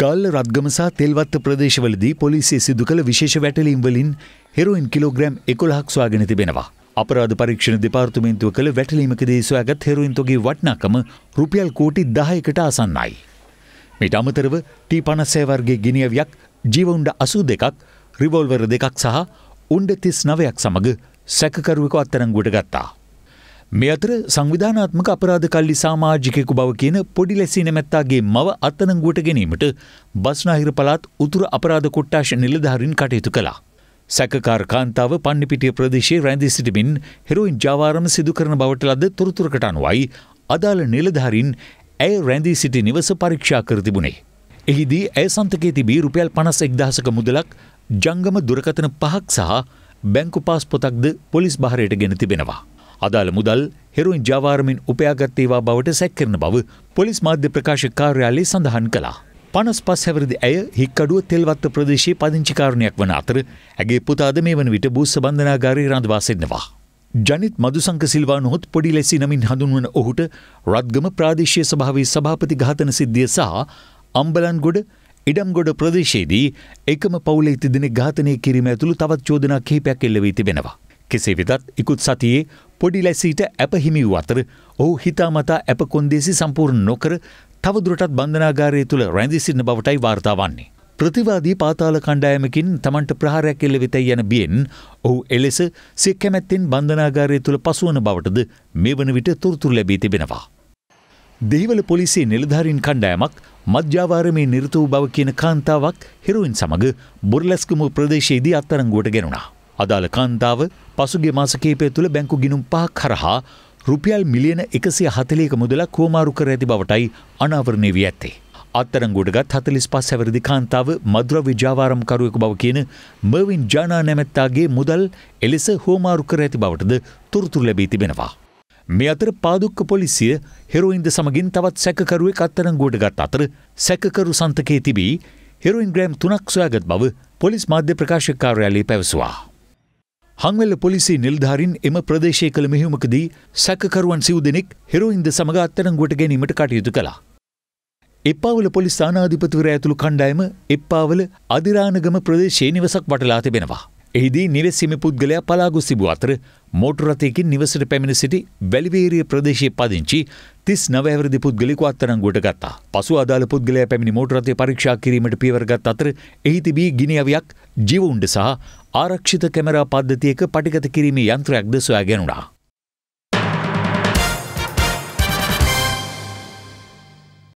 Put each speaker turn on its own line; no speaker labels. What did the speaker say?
ගල් රත්ගමසා තෙල්වත්ත ප්‍රදේශවලදී පොලිසිය සිදු කළ විශේෂ වැටලීම්වලින් හෙරෝයින් කිලෝග්‍රම් එකොළහක් ස්වාගෙන තිබෙනවා. අපරාධ පරීක්ෂණ දෙපාර්තමේන්තුව කළ වැටලීමකදී සොයාගත් හෙරෝයින්තොගේ වටනාකම රුපියල් කෝටි දහයකට ආසන්නයි. මිට අමතරව ටී පනස්සෑ වර්ගේ ගිනියවයක් ජීවුන්ඩ අසූ දෙකක් රිවෝල්වර දෙකක් සහ උන්ඩ තිස් නවයක් සමඟ සැකකරුවක අත්තරංගුවට ගත්තා. මේ අතර සංවිධානාත්මක අපරාධ කල්ලි සාමාජිකයෙකු බව කියන පොඩි ලැසි නැමැත්තාගේ මව අත්තනංගුවට ගැනීමට බස්නාහිර පළාත් උතුර අපරාධ කොට්ටාශ නිලධාරින් කටයුතු කළා. සැකකාර කාන්තාව පන්නිපිටිය ප්‍රදේශයේ රැඳී සිටිමින් හෙරෝයින් ජාවාරම සිදු කරන බවට ලද තොරතුරකට අනුවයි අදාළ නිලධාරින් ඇය රැඳී සිටි නිවස පරීක්ෂා කර තිබුණේ. එහිදී ඇය සන්තකයේ තිබී රුපියල් පනස් එක්දහසක මුදලක් ජංගම දුරකතන පහක් සහ බැංකු පාස් පොතක්ද පොලිස් භාරයට ගෙන තිබෙනවා. අදාළ මුදල් හෙරුයින් ජාවාරමින් උපයාගත්තේවා බවට සැක්කරන බව පොලිස් මාධ්‍ය ප්‍රකාශ කාර්යාලයේ සඳහන් කළා. පනස් පස් හැවරදි ඇය හික්කඩුව තෙල්වත්ත ප්‍රදේශයේ පදිංචිකාරණයක් වන අතර ඇගේ පුතාද මේ වන විට බූස්ස බන්ධනාගාරී රඳවාසෙන්නවා. ජනිත් මදුසංක සිල්වා නොහොත් පොඩි ලෙසි නමින් හඳුන්වන ඔහුට රත්ගම ප්‍රාදේශය සභාවේ සභාපති ඝාතන සිද්ධිය සහ අම්බලන්ගොඩ ඉඩම්ගොඩ ප්‍රදේශයේදී එකම පවුලේ තිදෙන ඝාතනය කිරීම ඇතුළු තවත් චෝදනා කිහිපයක් එල්ල වී තිබෙනවා. කෙසේ වෙදත් ඉකුත් සතියේ පොඩි ලැසීට ඇප හිමිවූ අතර ඔහු හිතාමතා ඇප කොන්දේසි සම්පූර්ණ නොකර තවදුරටත් බන්ධනාගාරය තුළ රැඳදි සින්න බවටයි වාර්තාවන්නේ. ප්‍රතිවාදී පාතාල කණ්ඩායමකින් තමන්ට ප්‍රහාරයක් එල්ල වෙතයි යන බියෙන් ඔහු එලෙස සික්කැමැත්තෙන් බන්ධනාගාරය තුළ පසුවන බවටද මේ වන විට තුොරතුර ලැබී තිබෙනවා. දෙහිවල පොලිසිේ නිලධාරින් කණ්ඩෑමක් මධ්‍යාවාරමේ නිරත වූ බව කියන කාන්තාවක් හෙරුවන් සමඟ බොරලැස්කම ප්‍රදේශයේදී අත්තරංගුවට ගෙනුණා. අදාළ කන්තාව පසුගේ මාස කීපය තුළ බැංකු ගිනුම් පහක් කරහා රුපියල් මිලියන එකසිය හතලේක මුදලක් කෝමාරු කර ඇති බවටයි අනාවරණය වී ඇත්තේ. අත්තරංගුඩගත් හතලිස් පස් හැවරදි කාන්තාව මදුරවි ජාවාරම්කරුවෙකු බව කියන මර්වින් ජානා නැමැත්තාගේ මුදල් එලෙස හෝමාරු කර ඇති බවටද තුොරතුර ලැබී තිබෙනවා. මේ අතර පාදුක්ක පොලිසිය හෙරෝයින්ද සමගින් තවත් සැකකරුවෙක් අත්තරංගුවටගත් අතර සැකකරු සන්තකයේ තිබී හෙරෝයින් ග්‍රෑම් තුනක් සොයාගත් බව පොලිස් මාධ්‍ය ප්‍රකාශකාරයාලේ පැවසවා. හංවල්ල පොලිසි නිල්ධාරින් එම ප්‍රදේශය කළ මෙහිමකදී සැකකරුවන් සිව් දෙනෙක් හෙරෝයින්ද සමඟ අත්තරංගුවට ගැනීමට කටයුතු කළා. එප්පාවල පොලිස් ආනාධිපතිවර ඇතුළු කණ්ඩායම එප්පාවල අධිරානගම ප්‍රදේශයේ නිවසක් වටලා තිබෙනවා. එහිදී නිවෙසීම පුද්ගලයා පලාගොස් තිබූ අතර මෝටරතයකින් නිවසට පැමිණ සිටි වැලිවේරිය ප්‍රදේශය පදිංචි තිස් නවැවරදි පුද්ගලිකු අත්තරංගුවට ගත්තා. පසු අදාළ පුද්ගලයා පැමිණි මෝටරතය පරීක්ෂා කිරීමට පියවරගත් අතර එහි තිබී ගිනිියවයක් ජීවුන්ඩ සහ ආරක්ෂිත කැමරා පද්ධතියක පටිගත කිරීමේ යන්ත්‍රයක් ද සොයා ගැනුණා.